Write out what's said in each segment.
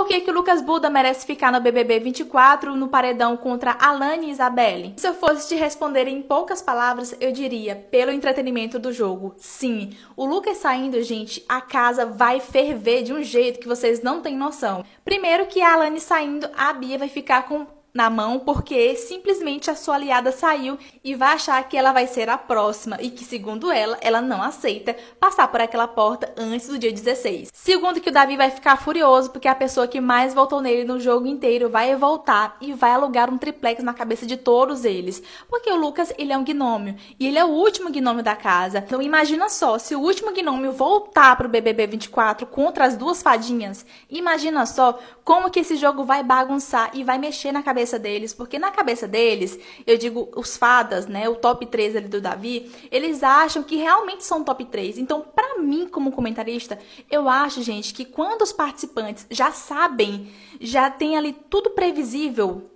Por que, que o Lucas Buda merece ficar no BBB 24 no paredão contra Alane e Isabelle? Se eu fosse te responder em poucas palavras, eu diria, pelo entretenimento do jogo. Sim, o Lucas saindo, gente, a casa vai ferver de um jeito que vocês não têm noção. Primeiro que a Alane saindo, a Bia vai ficar com na mão porque simplesmente a sua aliada saiu e vai achar que ela vai ser a próxima e que, segundo ela, ela não aceita passar por aquela porta antes do dia 16. Segundo que o Davi vai ficar furioso porque é a pessoa que mais voltou nele no jogo inteiro vai voltar e vai alugar um triplex na cabeça de todos eles, porque o Lucas, ele é um gnômio e ele é o último gnômio da casa. Então imagina só, se o último gnômio voltar pro BBB 24 contra as duas fadinhas, imagina só como que esse jogo vai bagunçar e vai mexer na cabeça cabeça deles, porque na cabeça deles, eu digo os fadas, né, o top 3 ali do Davi, eles acham que realmente são top 3. Então, para mim, como comentarista, eu acho, gente, que quando os participantes já sabem, já tem ali tudo previsível,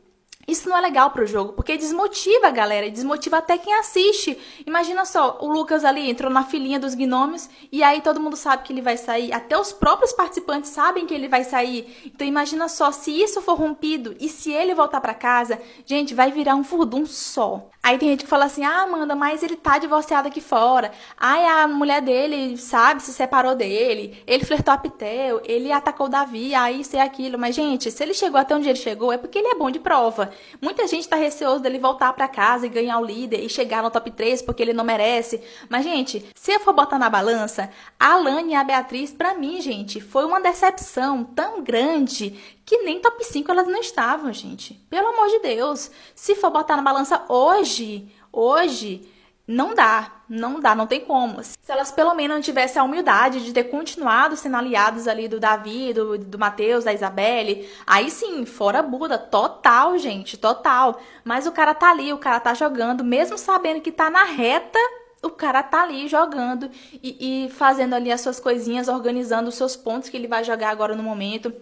isso não é legal pro jogo, porque desmotiva a galera, desmotiva até quem assiste. Imagina só, o Lucas ali entrou na filinha dos gnomes e aí todo mundo sabe que ele vai sair, até os próprios participantes sabem que ele vai sair. Então imagina só se isso for rompido e se ele voltar para casa, gente, vai virar um furdum só. Aí tem gente que fala assim: ah, Amanda, mas ele tá divorciado aqui fora. Ai, a mulher dele, sabe, se separou dele. Ele flertou a Pitel, ele atacou o Davi, aí isso e aquilo. Mas, gente, se ele chegou até onde ele chegou, é porque ele é bom de prova. Muita gente tá receoso dele voltar para casa e ganhar o líder e chegar no top 3 porque ele não merece. Mas, gente, se eu for botar na balança, a Alane e a Beatriz, para mim, gente, foi uma decepção tão grande que nem top 5 elas não estavam, gente. Pelo amor de Deus. Se for botar na balança hoje, hoje, hoje não dá, não dá, não tem como. Se elas pelo menos tivessem a humildade de ter continuado sendo aliados ali do Davi, do, do Mateus, da Isabelle, aí sim, fora Buda, total, gente, total. Mas o cara tá ali, o cara tá jogando, mesmo sabendo que tá na reta, o cara tá ali jogando e, e fazendo ali as suas coisinhas, organizando os seus pontos que ele vai jogar agora no momento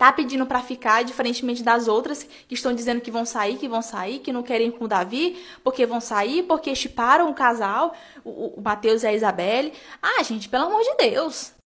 tá pedindo para ficar, diferentemente das outras que estão dizendo que vão sair, que vão sair, que não querem com o Davi, porque vão sair, porque chiparam o casal, o, o Matheus e a Isabelle. Ah, gente, pelo amor de Deus.